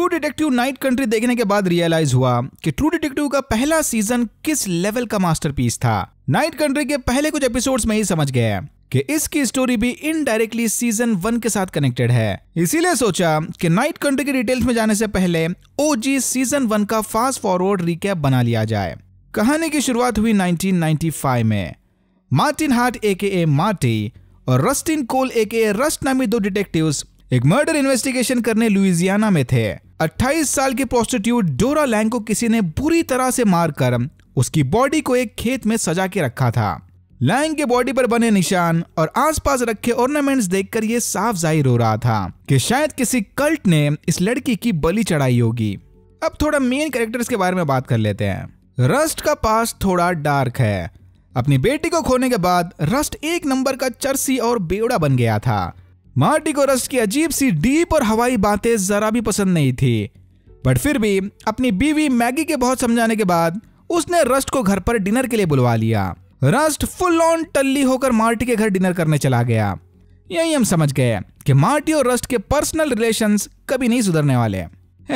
True detective night country देखने के बाद रियलाइज हुआ कि ट्रू डिटेक्टिव का पहला सीजन किस लेवल का मास्टरपीस था नाइट कंट्री के पहले कुछ एपिसोड्स में ही समझ गए कि इसकी स्टोरी भी इनडायरेक्टली सीजन वन के साथ कनेक्टेड है इसीलिए सोचा कि नाइट कंट्री की डिटेल्स में जाने से पहले ओ सीजन वन का फास्ट फॉरवर्ड रिकैप बना लिया जाए कहानी की शुरुआत हुई 1995 में मार्टिन हार्ट ए के ए मार्टी और रस्टिन कोल ए के ए रस्ट नामी दो डिटेक्टिव्स एक मर्डर इन्वेस्टिगेशन करने लुइजियाना में थे 28 साल की प्रोस्टिट्यूट डोरा लैंग को किसी ने बुरी तरह से मारकर उसकी बॉडी को एक खेत में सजा के रखा था लैंग के बॉडी पर बने निशान और आसपास रखे ऑर्नामेंट्स देखकर यह साफ जाहिर हो रहा था कि शायद किसी कल्ट ने इस लड़की की बलि चढ़ाई होगी अब थोड़ा मेन कैरेक्टर्स के बारे में बात कर लेते हैं रस्ट का पास थोड़ा डार्क है अपनी बेटी को खोने के बाद रस्ट एक नंबर का चर्सी और बेवड़ा बन गया था मार्टी को रस्ट की अजीब सी डीप और हवाई बातें जरा भी पसंद नहीं थी बट फिर भी अपनी बीवी मैगी के बहुत समझाने के बाद उसने रस्ट को घर पर डिनर के लिए बुलवा लिया रस्ट फुल ऑन टल्ली होकर मार्टी के घर डिनर करने चला गया यही हम समझ गए कि मार्टी और रस्ट के पर्सनल रिलेशन कभी नहीं सुधरने वाले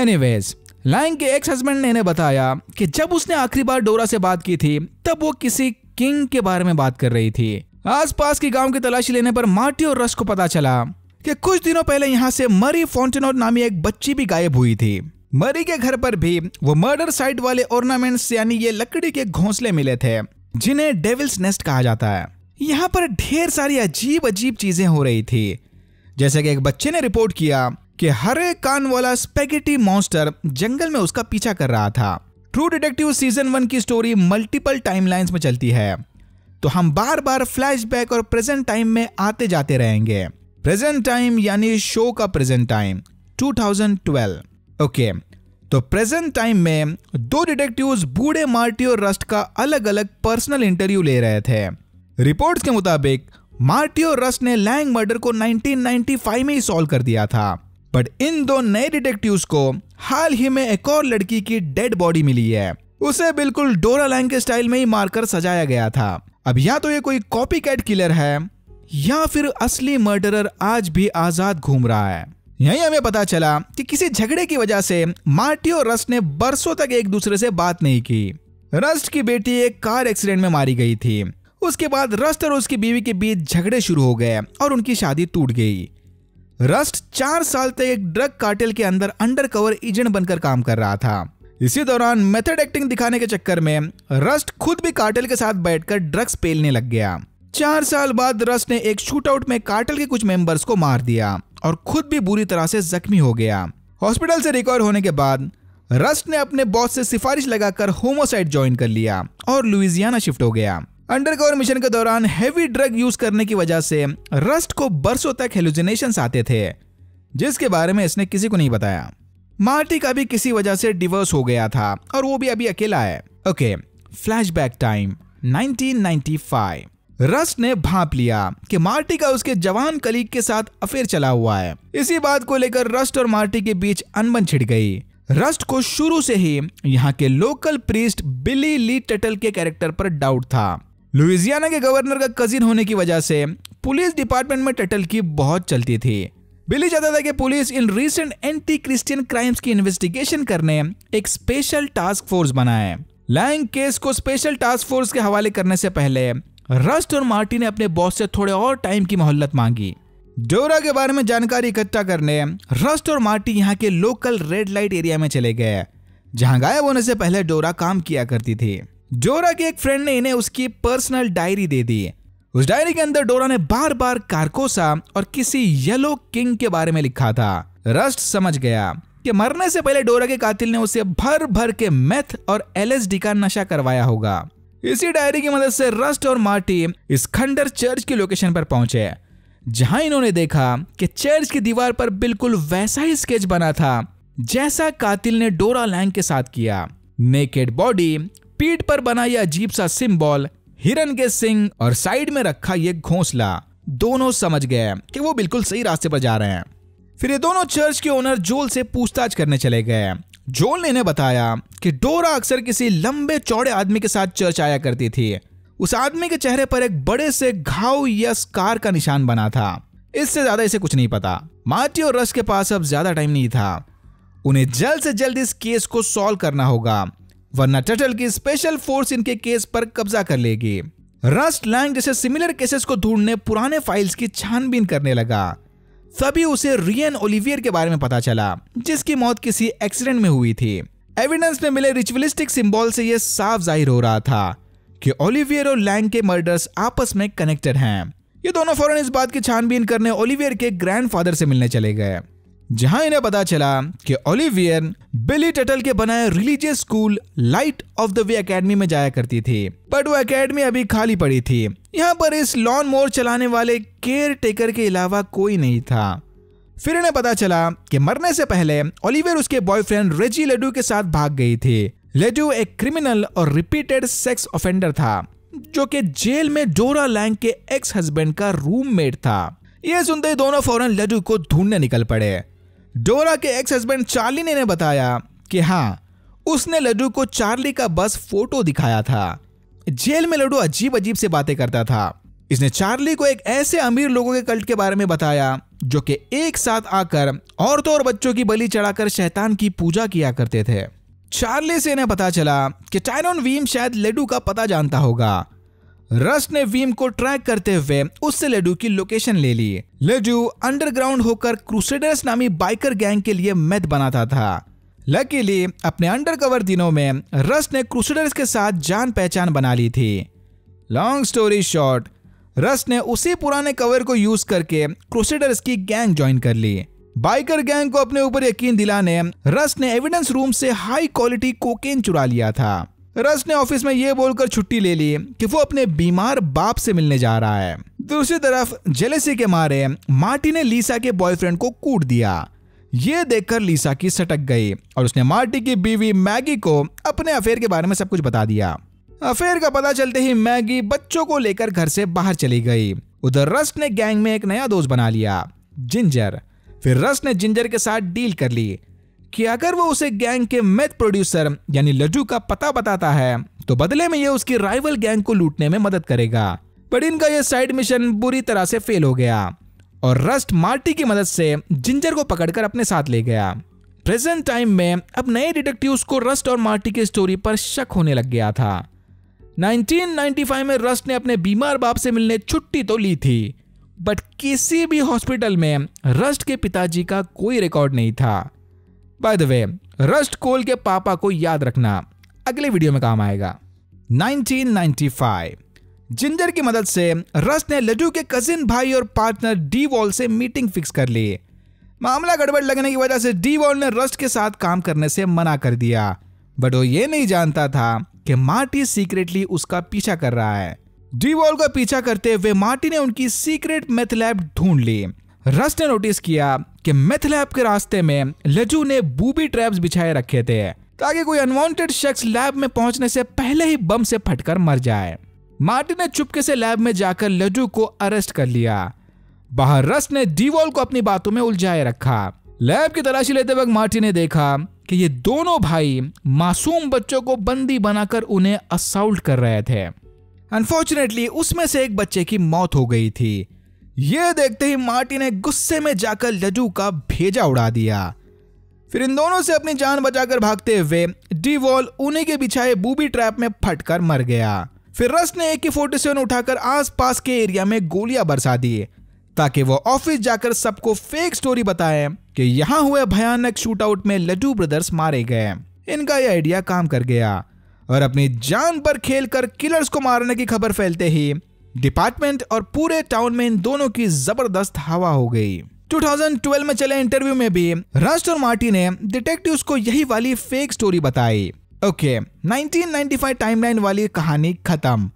एनीवेज लाइन के एक्स हस्बैंड ने इन्हें बताया कि जब उसने आखिरी बार डोरा से बात की थी तब वो किसी किंग के बारे में बात कर रही थी आसपास के गांव की तलाशी लेने पर मार्टी और रस को पता चला कि कुछ दिनों पहले यहाँ से मरी फॉन्टेनोर नामी एक बच्ची भी गायब हुई थी मरी के घर पर भी वो मर्डर साइट वाले ऑर्नामेंट्स यानी ये लकड़ी के घोंसले मिले थे जिन्हें डेविल्स नेस्ट कहा जाता है यहाँ पर ढेर सारी अजीब अजीब चीजें हो रही थी जैसे कि एक बच्चे ने रिपोर्ट किया कि हरे कान वाला स्पेगेटी मॉन्स्टर जंगल में उसका पीछा कर रहा था ट्रू डिटेक्टिव सीजन वन की स्टोरी मल्टीपल टाइमलाइंस में चलती है तो हम बार बार फ्लैशबैक और प्रेजेंट टाइम में आते जाते रहेंगे प्रेजेंट टाइम यानी शो का प्रेजेंट टाइम 2012 ओके तो प्रेजेंट टाइम में दो डिटेक्टिव्स बूढ़े मार्टी और रस्ट का अलग अलग पर्सनल इंटरव्यू ले रहे थे रिपोर्ट्स के मुताबिक मार्टी और रस्ट ने लैंग मर्डर को 1995 में ही सॉल्व कर दिया था बट इन दो नए डिटेक्टिव्स को हाल ही में एक और लड़की की डेड बॉडी मिली है उसे बिल्कुल डोरा लैंग के स्टाइल में ही मारकर सजाया गया था अब या तो ये कोई कॉपी कैट किलर है या फिर असली मर्डरर आज भी आजाद घूम रहा है यही हमें पता चला कि किसी झगड़े की वजह से मार्टी और रस्ट ने बरसों तक एक दूसरे से बात नहीं की रस्ट की बेटी एक कार एक्सीडेंट में मारी गई थी उसके बाद रस्ट और उसकी बीवी के बीच झगड़े शुरू हो गए और उनकी शादी टूट गई रस्ट चार साल तक एक ड्रग कार्टेल के अंदर अंडरकवर एजेंट बनकर काम कर रहा था इसी दौरान मेथड एक्टिंग दिखाने के चक्कर में रस्ट खुद भी कार्टल के साथ बैठकर ड्रग्स पेलने लग गया चार साल बाद रस्ट ने एक शूटआउट में कार्टल के कुछ मेंबर्स को मार दिया और खुद भी बुरी तरह से जख्मी हो गया हॉस्पिटल से रिकवर होने के बाद रस्ट ने अपने बॉस से सिफारिश लगाकर होमोसाइड ज्वाइन कर लिया और लुइजियाना शिफ्ट हो गया अंडरकवर मिशन के दौरान हैवी ड्रग यूज करने की वजह से रस्ट को बरसों तक हेलुजिनेशन आते थे जिसके बारे में इसने किसी को नहीं बताया मार्टी का भी किसी वजह से डिवोर्स हो गया था और वो भी अभी अकेला है ओके फ्लैशबैक टाइम 1995 रस्ट ने भाप लिया कि मार्टी का उसके जवान कलीग के साथ अफेयर चला हुआ है इसी बात को लेकर रस्ट और मार्टी के बीच अनबन छिड़ गई रस्ट को शुरू से ही यहाँ के local priest Billy Lee Tuttle के कैरेक्टर पर डाउट था लुइजियाना के गवर्नर का कजिन होने की वजह से पुलिस डिपार्टमेंट में टटल की बहुत चलती थी बिली जाता था कि police in recent anti Christian crimes की इन्वेस्टिगेशन करने एक स्पेशल टास्क फोर्स बनाए लैंग केस को स्पेशल टास्क फोर्स के हवाले करने से पहले रस्ट और मार्टी ने अपने बॉस से थोड़े और टाइम की मोहल्लत मांगी डोरा के बारे में जानकारी इकट्ठा करने रस्ट और मार्टी यहाँ के लोकल रेड लाइट एरिया में चले गए जहाँ गायब होने से पहले डोरा काम किया करती थी डोरा के एक फ्रेंड ने इन्हें उसकी पर्सनल डायरी दे दी उस डायरी के अंदर डोरा ने बार बार कारकोसा और किसी येलो किंग के बारे में लिखा था रस्ट समझ गया कि मरने से पहले डोरा के कातिल ने उसे भर भर के मेथ और एलएसडी का नशा करवाया होगा इसी डायरी की मदद से रस्ट और मार्टी इस खंडर चर्च की लोकेशन पर पहुंचे जहां इन्होंने देखा कि चर्च की दीवार पर बिल्कुल वैसा ही स्केच बना था जैसा कातिल ने डोरा लैंग के साथ किया नेकेड बॉडी पीठ पर बना यह अजीब सा सिंबल हिरन के सिंह और साइड में रखा ये घोंसला दोनों समझ गए कि वो बिल्कुल सही रास्ते पर जा रहे हैं फिर ये दोनों चर्च के ओनर जोल से पूछताछ करने चले गए जोल ने इन्हें बताया कि डोरा अक्सर किसी लंबे चौड़े आदमी के साथ चर्च आया करती थी उस आदमी के चेहरे पर एक बड़े से घाव या स्कार का निशान बना था इससे ज्यादा इसे कुछ नहीं पता मार्टी और रस के पास अब ज्यादा टाइम नहीं था उन्हें जल्द से जल्द इस केस को सॉल्व करना होगा वरना टटल की स्पेशल फोर्स इनके केस पर कब्जा कर लेगी रस्ट लैंग जैसे सिमिलर केसेस को ढूंढने पुराने फाइल्स की छानबीन करने लगा तभी उसे रियन ओलिवियर के बारे में पता चला जिसकी मौत किसी एक्सीडेंट में हुई थी एविडेंस में मिले रिचुअलिस्टिक सिंबल से यह साफ जाहिर हो रहा था कि ओलिवियर और लैंग के मर्डर्स आपस में कनेक्टेड हैं ये दोनों फौरन इस बात की छानबीन करने ओलिवियर के ग्रैंडफादर से मिलने चले गए जहां इन्हें पता चला कि ओलिवियर बिली टटल के बनाए religious school light of the way academy में जाया करती थी बट वो एकेडमी अभी खाली पड़ी थी यहाँ पर इस लॉन मोर चलाने वाले केयर टेकर के अलावा कोई नहीं था फिर इन्हें पता चला कि मरने से पहले ओलिवियर उसके बॉयफ्रेंड रेजी लेडू के साथ भाग गई थी लेडू एक क्रिमिनल और रिपीटेड सेक्स ऑफेंडर था जो कि जेल में डोरा लैंग के एक्स हस्बैंड का रूममेट था यह सुनते ही दोनों फौरन लड्डू को ढूंढने निकल पड़े डोरा के एक्स हस्बैंड चार्ली ने, ने बताया कि हाँ उसने लड्डू को चार्ली का बस फोटो दिखाया था जेल में लड्डू अजीब अजीब से बातें करता था इसने चार्ली को एक ऐसे अमीर लोगों के कल्ट के बारे में बताया जो कि एक साथ आकर औरतों और बच्चों की बलि चढ़ाकर शैतान की पूजा किया करते थे चार्ली से इन्हें पता चला कि टायरन वीम शायद लड्डू का पता जानता होगा रस ने वीम को ट्रैक करते हुए उससे लड्डू की लोकेशन ले ली लड्डू अंडरग्राउंड होकर क्रूसेडर्स नामी बाइकर गैंग के लिए मैथ बनाता था लकीली अपने अंडरकवर दिनों में रस ने क्रूसेडर्स के साथ जान पहचान बना ली थी लॉन्ग स्टोरी शॉर्ट रस ने उसी पुराने कवर को यूज करके क्रूसेडर्स की गैंग ज्वाइन कर ली बाइकर गैंग को अपने ऊपर यकीन दिलाने रस ने एविडेंस रूम से हाई क्वालिटी कोकेन चुरा लिया था रस ने ऑफिस में यह बोलकर छुट्टी ले ली कि वो अपने बीमार बाप से मिलने जा रहा है दूसरी तरफ जेलेसी के मारे मार्टी ने लीसा के बॉयफ्रेंड को कूट दिया ये देखकर लीसा की सटक गई और उसने मार्टी की बीवी मैगी को अपने अफेयर के बारे में सब कुछ बता दिया अफेयर का पता चलते ही मैगी बच्चों को लेकर घर से बाहर चली गई उधर रस्ट ने गैंग में एक नया दोस्त बना लिया जिंजर फिर रस्ट ने जिंजर के साथ डील कर ली कि अगर वो उसे गैंग के मेथ प्रोड्यूसर यानी लड्डू का पता बताता है तो बदले में ये उसकी राइवल गैंग को लूटने में मदद करेगा बट इनका यह साइड मिशन बुरी तरह से फेल हो गया और रस्ट मार्टी की मदद से जिंजर को पकड़कर अपने साथ ले गया प्रेजेंट टाइम में अब नए डिटेक्टिव्स को रस्ट और मार्टी की स्टोरी पर शक होने लग गया था 1995 में रस्ट ने अपने बीमार बाप से मिलने छुट्टी तो ली थी बट किसी भी हॉस्पिटल में रस्ट के पिताजी का कोई रिकॉर्ड नहीं था by the way Rust Cohle के पापा को याद रखना अगले वीडियो में काम आएगा 1995 जिंजर की मदद से रस्ट ने लड्डू के कजिन भाई और पार्टनर डी वॉल से मीटिंग फिक्स कर ली मामला गड़बड़ लगने की वजह से डी वॉल ने रस्ट के साथ काम करने से मना कर दिया बट वो ये नहीं जानता था कि मार्टी सीक्रेटली उसका पीछा कर रहा है डी वॉल का पीछा करते हुए मार्टी ने उनकी सीक्रेट मेथ लैब ढूंढ ली रस्ट ने नोटिस किया कि मेथलैब के रास्ते में लजू ने बूबी ट्रैप्स बिछाए रखे थे ताकि कोई अनवांटेड शख्स लैब में पहुंचने से पहले ही बम से फटकर मर जाए मार्टिन ने चुपके से लैब में जाकर लजू को अरेस्ट कर लिया बाहर रस्ट ने डीवॉल को अपनी बातों में उलझाए रखा लैब की तलाशी लेते वक्त मार्टिन ने देखा कि ये दोनों भाई मासूम बच्चों को बंदी बनाकर उन्हें असाउल्ट कर रहे थे अनफॉर्चुनेटली उसमें से एक बच्चे की मौत हो गई थी ये देखते ही मार्टी ने गुस्से में जाकर लड्डू का भेजा उड़ा दिया फिर इन दोनों से अपनी जान बचाकर भागते हुए डी वॉल उन्हीं के बिछाए बूबी ट्रैप में फटकर मर गया फिर रस ने एक की फोर्टी सेवन उठाकर आसपास के एरिया में गोलियां बरसा दी ताकि वो ऑफिस जाकर सबको फेक स्टोरी बताए कि यहाँ हुए भयानक शूटआउट में लड्डू ब्रदर्स मारे गए इनका यह आइडिया काम कर गया और अपनी जान पर खेलकर किलर्स को मारने की खबर फैलते ही डिपार्टमेंट और पूरे टाउन में इन दोनों की जबरदस्त हवा हो गई 2012 में चले इंटरव्यू में भी रस्ट और मार्टी ने डिटेक्टिव को यही वाली फेक स्टोरी बताई ओके okay, 1995 टाइमलाइन वाली कहानी खत्म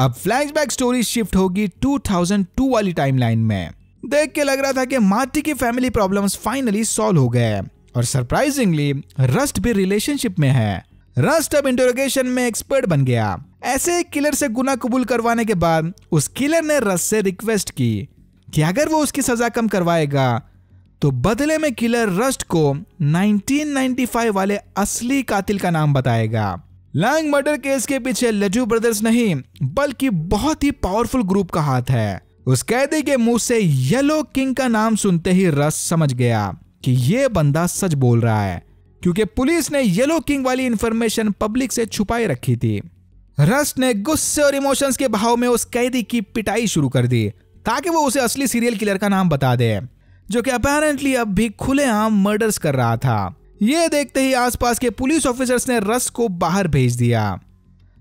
अब फ्लैशबैक स्टोरी शिफ्ट होगी 2002 वाली टाइमलाइन में देख के लग रहा था कि मार्टी की फैमिली प्रॉब्लम्स फाइनली सॉल्व हो गए और सरप्राइजिंगली रस्ट भी रिलेशनशिप में है रस्ट अब इंटरोगेशन में एक्सपर्ट बन गया ऐसे एक किलर से गुना कबूल करवाने के बाद उस किलर ने रस से रिक्वेस्ट की कि अगर वो उसकी सजा कम करवाएगा तो बदले में किलर रस्ट को 1995 वाले असली कातिल का नाम बताएगा लैंग मर्डर केस के पीछे लजू ब्रदर्स नहीं बल्कि बहुत ही पावरफुल ग्रुप का हाथ है उस कैदी के मुंह से येलो किंग का नाम सुनते ही रस समझ गया कि ये बंदा सच बोल रहा है क्योंकि पुलिस ने येलो किंग वाली इंफॉर्मेशन पब्लिक से छुपाई रखी थी रस्ट ने गुस्से और इमोशंस के भाव में उस कैदी की पिटाई शुरू कर दी ताकि वो उसे असली सीरियल किलर का नाम बता दे जो कि अपेरेंटली अब भी खुलेआम मर्डर्स कर रहा था ये देखते ही आसपास के पुलिस ऑफिसर्स ने रस को बाहर भेज दिया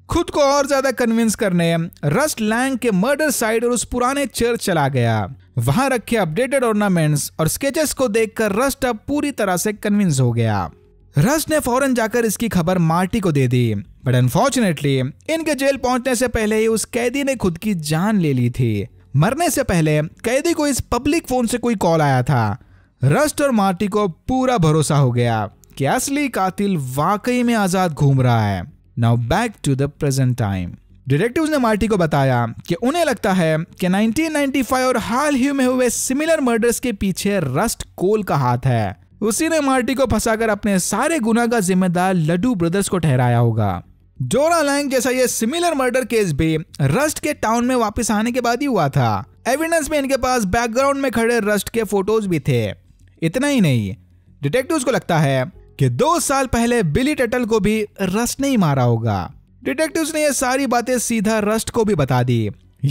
खुद को और ज्यादा कन्विंस करने रस्ट लैंग के मर्डर साइड और उस पुराने चर्च चला गया वहां रखे अपडेटेड ऑर्नामेंट्स और स्केचेस को देखकर रस्ट अब पूरी तरह से कन्विंस हो गया रस्ट ने फौरन जाकर इसकी खबर मार्टी को दे दी बट अनफॉर्चुनेटली इनके जेल पहुंचने से पहले ही उस कैदी ने खुद की जान ले ली थी मरने से पहले कैदी को इस पब्लिक फोन से कोई कॉल आया था रस्ट और मार्टी को पूरा भरोसा हो गया कि असली कातिल वाकई में आजाद घूम रहा है now back to the present time detective ने मार्टी को बताया कि उन्हें लगता है कि 1995 और हाल ही में हुए सिमिलर मर्डर्स के पीछे रस्ट कोल का हाथ है उसी ने मार्टी को फंसाकर अपने सारे गुना का जिम्मेदार लड्डू ब्रदर्स को ठहराया होगा जोरा लैंग जैसा ये सिमिलर मर्डर केस भी रस्ट के टाउन में वापस आने के बाद ही हुआ था एविडेंस में इनके पास बैकग्राउंड में खड़े रस्ट के फोटोज भी थे इतना ही नहीं डिटेक्टिव को लगता है कि दो साल पहले बिली टटल को भी रस्ट नहीं मारा होगा डिटेक्टिव ने ये सारी बातें सीधा रस्ट को भी बता दी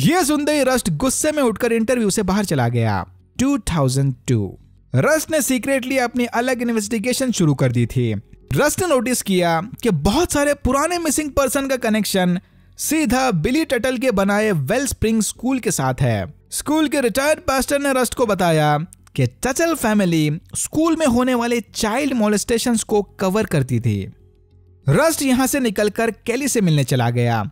ये सुनते ही रस्ट गुस्से में उठकर इंटरव्यू से बाहर चला गया 2002 रस्ट ने सीक्रेटली अपनी अलग इन्वेस्टिगेशन शुरू कर दी थी रस्ट ने नोटिस किया कि बहुत सारे पुराने मिसिंग पर्सन का कनेक्शन सीधा बिली टटल के बनाए वेल स्प्रिंग स्कूल के साथ है स्कूल के रिटायर्ड पास्टर ने रस्ट को बताया कि टटल फैमिली स्कूल में होने वाले चाइल्ड मोलेस्टेशन को कवर करती थी रस्ट यहां से निकलकर कैली से मिलने चला गया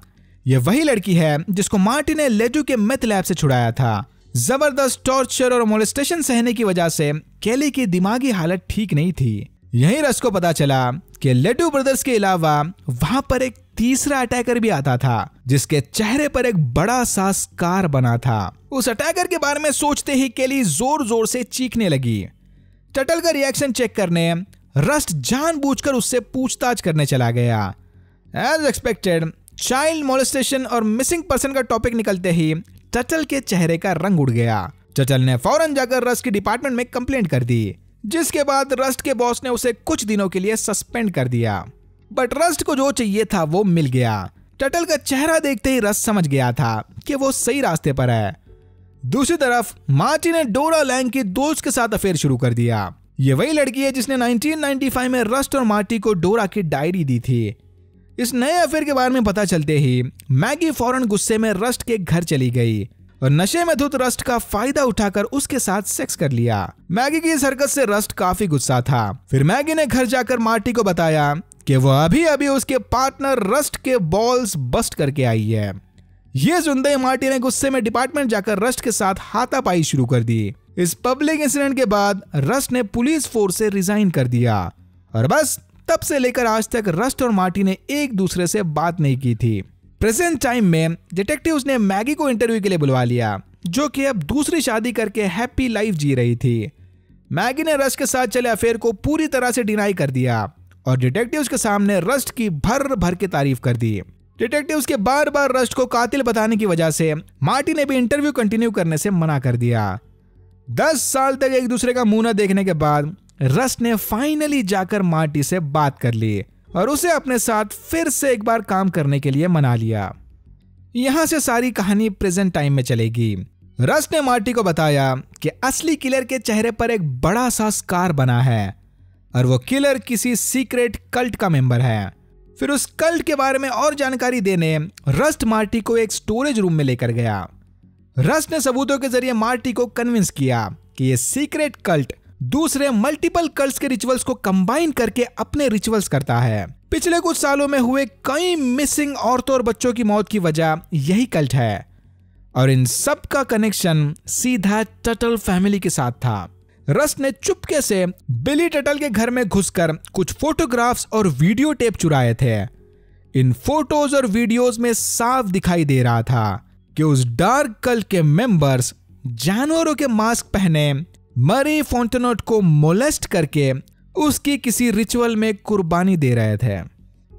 यह वही लड़की है जिसको मार्टी ने लेजू के मेथ लैब से छुड़ाया था जबरदस्त टॉर्चर और मोलेस्टेशन सहने की वजह से कैली की दिमागी हालत ठीक नहीं थी यही रस को पता चला कि लड्डू ब्रदर्स के अलावा वहां पर एक तीसरा अटैकर भी आता था जिसके चेहरे पर एक बड़ा सा स्कार बना था उस अटैकर के बारे में सोचते ही केली जोर जोर से चीखने लगी टटल का रिएक्शन चेक करने रस्ट जानबूझकर उससे पूछताछ करने चला गया एज एक्सपेक्टेड चाइल्ड मोलिस्टेशन और मिसिंग पर्सन का टॉपिक निकलते ही टटल के चेहरे का रंग उड़ गया टटल ने फौरन जाकर रस की डिपार्टमेंट में कंप्लेंट कर दी जिसके बाद रस्ट के बॉस ने उसे कुछ दिनों के लिए सस्पेंड कर दिया बट रस्ट को जो चाहिए था वो मिल गया टटल का चेहरा देखते ही रस्ट समझ गया था कि वो सही रास्ते पर है दूसरी तरफ मार्टी ने डोरा लैंग की दोस्त के साथ अफेयर शुरू कर दिया ये वही लड़की है जिसने 1995 में रस्ट और मार्टी को डोरा की डायरी दी थी इस नए अफेयर के बारे में पता चलते ही मैगी फौरन गुस्से में रस्ट के घर चली गई और नशे में धुत रस्ट का फायदा उठाकर उसके साथ सेक्स कर लिया मैगी की इस हरकत से रस्ट काफी गुस्सा था फिर मैगी ने घर जाकर मार्टी को बताया कि वो अभी अभी उसके पार्टनर रस्ट के बॉल्स बस्ट करके आई है ये सुनते ही मार्टी ने गुस्से में डिपार्टमेंट जाकर रस्ट के साथ हाथापाई शुरू कर दी इस पब्लिक इंसिडेंट के बाद रस्ट ने पुलिस फोर्स से रिजाइन कर दिया और बस तब से लेकर आज तक रस्ट और मार्टी ने एक दूसरे से बात नहीं की थी प्रेजेंट टाइम में डिटेक्टिव ने मैगी को इंटरव्यू के लिए बुलवा लिया जो कि अब दूसरी शादी करके हैप्पी लाइफ जी रही थी मैगी ने रस्ट के साथ चले अफेयर को पूरी तरह से डिनाई कर दिया और डिटेक्टिव के सामने रस्ट की भर भर के तारीफ कर दी डिटेक्टिव के बार बार रस्ट को कातिल बताने की वजह से मार्टी ने भी इंटरव्यू कंटिन्यू करने से मना कर दिया दस साल तक एक दूसरे का मुंह न देखने के बाद रस्ट ने फाइनली जाकर मार्टी से बात कर ली और उसे अपने साथ फिर से एक बार काम करने के लिए मना लिया यहां से सारी कहानी प्रेजेंट टाइम में चलेगी रस ने मार्टी को बताया कि असली किलर के चेहरे पर एक बड़ा सा स्कार बना है और वो किलर किसी सीक्रेट कल्ट का मेंबर है फिर उस कल्ट के बारे में और जानकारी देने रस्ट मार्टी को एक स्टोरेज रूम में लेकर गया रस्ट ने सबूतों के जरिए मार्टी को कन्विंस किया कि यह सीक्रेट कल्ट दूसरे मल्टीपल कल्ट के रिचुअल्स को कंबाइन करके अपने रिचुअल्स करता है पिछले कुछ सालों में हुए कई मिसिंग औरतों और बच्चों की मौत की वजह यही कल्ट है और इन सब का कनेक्शन सीधा टटल फैमिली के साथ था रस ने चुपके से बिली टटल के घर में घुसकर कुछ फोटोग्राफ्स और वीडियो टेप चुराए थे इन फोटोज और वीडियोस में साफ दिखाई दे रहा था कि उस डार्क कल के मेंबर्स जानवरों के मास्क पहने मरी फोन्टनोट को मोलेस्ट करके उसकी किसी रिचुअल में कुर्बानी दे रहे थे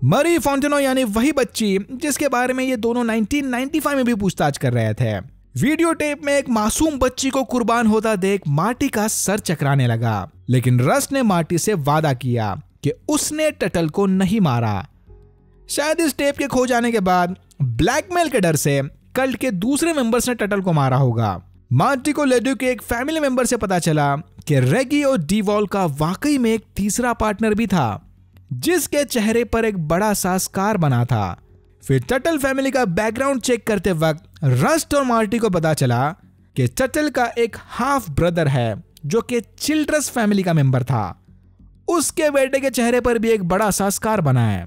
मरी फोन्टनो यानी वही बच्ची जिसके बारे में ये दोनों 1995 में भी पूछताछ कर रहे थे वीडियो टेप में एक मासूम बच्ची को कुर्बान होता देख मार्टी का सर चकराने लगा लेकिन रस ने मार्टी से वादा किया कि उसने टटल को नहीं मारा शायद इस टेप के खो जाने के बाद ब्लैकमेल के डर से कल्ट के दूसरे मेंबर्स ने टटल को मारा होगा मार्टी को लेडू के एक फैमिली मेंबर से पता चला कि रेगी और डीवॉल का वाकई में एक तीसरा पार्टनर भी था जिसके चेहरे पर एक बड़ा सा स्कार बना था फिर टटल फैमिली का बैकग्राउंड चेक करते वक्त रस्ट और मार्टी को पता चला कि टटल का एक हाफ ब्रदर है जो कि चिल्ड्रस फैमिली का मेंबर था उसके बेटे के चेहरे पर भी एक बड़ा सा स्कार बना है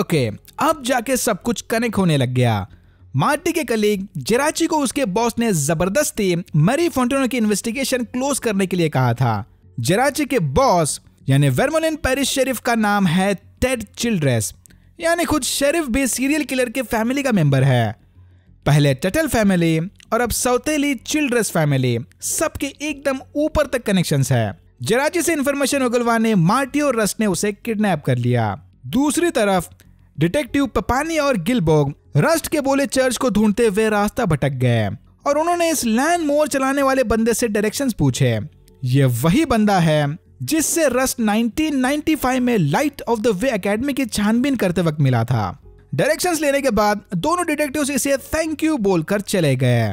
ओके अब जाके सब कुछ कनेक्ट होने लग गया मार्टी के कलीग जेराची को उसके बॉस ने जबरदस्ती मरी फोन्टेनो की इन्वेस्टिगेशन क्लोज करने के लिए कहा था जेराची के बॉस यानी वेरमोलिन पेरिस शेरिफ का नाम है टेड चिल्ड्रेस यानी खुद शेरिफ भी सीरियल किलर के फैमिली का मेंबर है पहले टटल फैमिली और अब सौतेली चिल्ड्रेस फैमिली सबके एकदम ऊपर तक कनेक्शन है जराची से इन्फॉर्मेशन उगलवाने मार्टी और रस ने उसे किडनैप कर लिया दूसरी तरफ डिटेक्टिव पपानी और गिलबोग रस्ट के बोले चर्च को ढूंढते हुए रास्ता भटक गए और उन्होंने इस लैंड मोर चलाने वाले बंदे से डायरेक्शन पूछे ये वही बंदा है जिससे रस्ट 1995 में light of the way academy की छानबीन करते वक्त मिला था डायरेक्शंस लेने के बाद दोनों डिटेक्टिव्स इसे थैंक यू बोलकर चले गए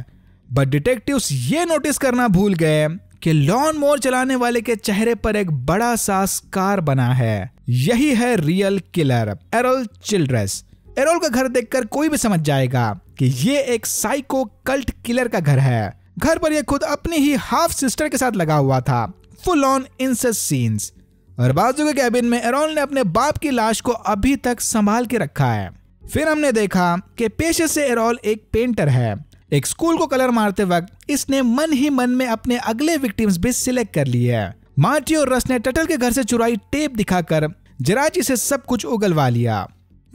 बट डिटेक्टिव्स ये नोटिस करना भूल गए कि लॉन मोर चलाने वाले के चेहरे पर एक बड़ा सा स्कार बना है यही है real killer Errol Childress Errol का घर देखकर कोई भी समझ जाएगा कि ये एक साइको कल्ट किलर का घर है घर पर यह खुद अपनी ही हाफ सिस्टर के साथ लगा हुआ था फुल ऑन इंसेस सीन्स और बाजू के कैबिन में एरोल ने अपने बाप की लाश को अभी तक संभाल के रखा है फिर हमने देखा कि पेशे से एरोल एक पेंटर है एक स्कूल को कलर मारते वक्त इसने मन ही मन में अपने अगले विक्टिम्स भी सिलेक्ट कर लिए है मार्टी और रस ने टटल के घर से चुराई टेप दिखाकर जराजी से सब कुछ उगलवा लिया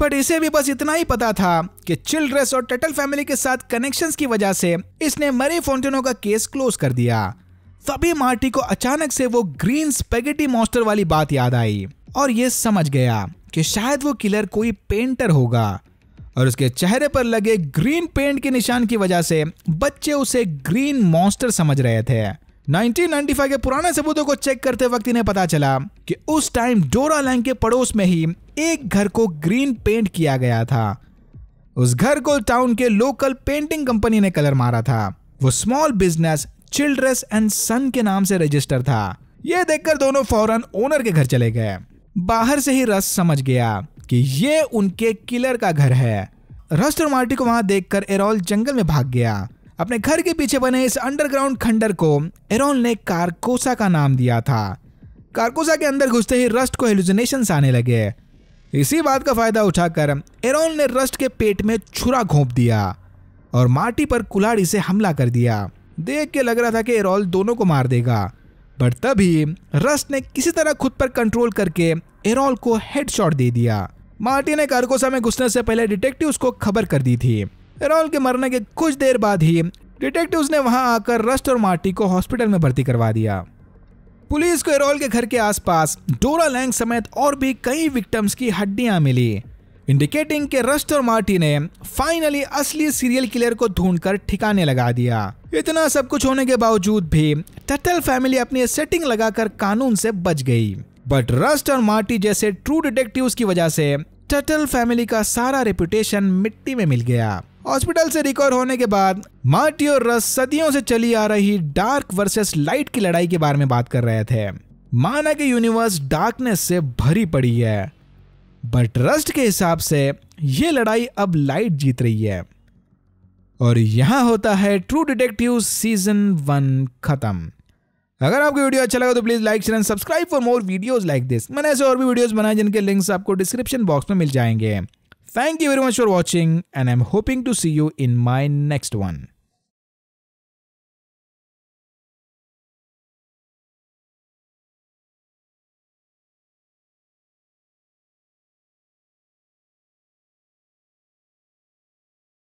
बट इसे भी बस इतना ही पता था कि चिल्ड्रेस और टटल फैमिली के साथ कनेक्शंस की वजह से इसने मरे फोन्टेनो का केस क्लोज कर दिया तभी मार्टी को अचानक से वो ग्रीन स्पेगेटी मॉन्स्टर वाली बात याद आई और ये समझ गया कि शायद वो किलर कोई पेंटर होगा और उसके चेहरे पर लगे ग्रीन पेंट के निशान की वजह से बच्चे उसे ग्रीन मॉन्स्टर समझ रहे थे 1995 के पुराने सबूतों को चेक करते वक्त इन्हें पता चला कि उस टाइम डोरा लैंग के पड़ोस में ही एक घर को ग्रीन पेंट किया गया था उस घर को टाउन के लोकल पेंटिंग कंपनी ने कलर मारा था वो small business Childress and son के नाम से रजिस्टर था यह देखकर दोनों फौरन ओनर के घर चले गए बाहर से ही रस समझ गया कि ये उनके किलर का घर है रस्ट और मार्टी को वहां देखकर एरोल जंगल में भाग गया अपने घर के पीछे बने इस अंडरग्राउंड खंडर को एरोन ने कारकोसा का नाम दिया था कारकोसा के अंदर घुसते ही रस्ट को हेलुजिनेशंस आने लगे इसी बात का फायदा उठाकर एरोन ने रस्ट के पेट में छुरा घोंप दिया और माटी पर कुल्हाड़ी से हमला कर दिया देख के लग रहा था कि एरोल दोनों को मार देगा बट तभी रस्ट ने किसी तरह खुद पर कंट्रोल करके एरोल को हेडशॉट दे दिया मार्टी ने कारकोसा में घुसने से पहले डिटेक्टिव उसको खबर कर दी थी एरॉल के मरने के कुछ देर बाद ही डिटेक्टिव्स ने वहां आकर रस्ट और मार्टी को हॉस्पिटल में भर्ती करवा दिया पुलिस को एरोल के घर के आसपास डोरा लैंग समेत और भी कई विक्टम्स की हड्डियां मिली इंडिकेटिंग के रस्ट और मार्टी ने फाइनली असली सीरियल किलर को ढूंढकर ठिकाने लगा दिया इतना सब कुछ होने के बावजूद भी टटल फैमिली अपनी सेटिंग लगाकर कानून से बच गई बट रस्ट और मार्टी जैसे ट्रू डिटेक्टिव्स की वजह से टटल फैमिली का सारा रेपुटेशन मिट्टी में मिल गया हॉस्पिटल से रिकवर होने के बाद मार्टी और रस सदियों से चली आ रही डार्क वर्सेस लाइट की लड़ाई के बारे में बात कर रहे थे माना कि यूनिवर्स डार्कनेस से भरी पड़ी है बट रस्ट के हिसाब से यह लड़ाई अब लाइट जीत रही है और यहां होता है ट्रू डिटेक्टिव सीजन वन खत्म अगर आपको वीडियो अच्छा लगा तो please like share and subscribe for more videos like this मैंने ऐसे और भी वीडियोस बनाए जिनके लिंक्स आपको डिस्क्रिप्शन बॉक्स में मिल जाएंगे Thank you very much for watching and I'm hoping to see you in my next one.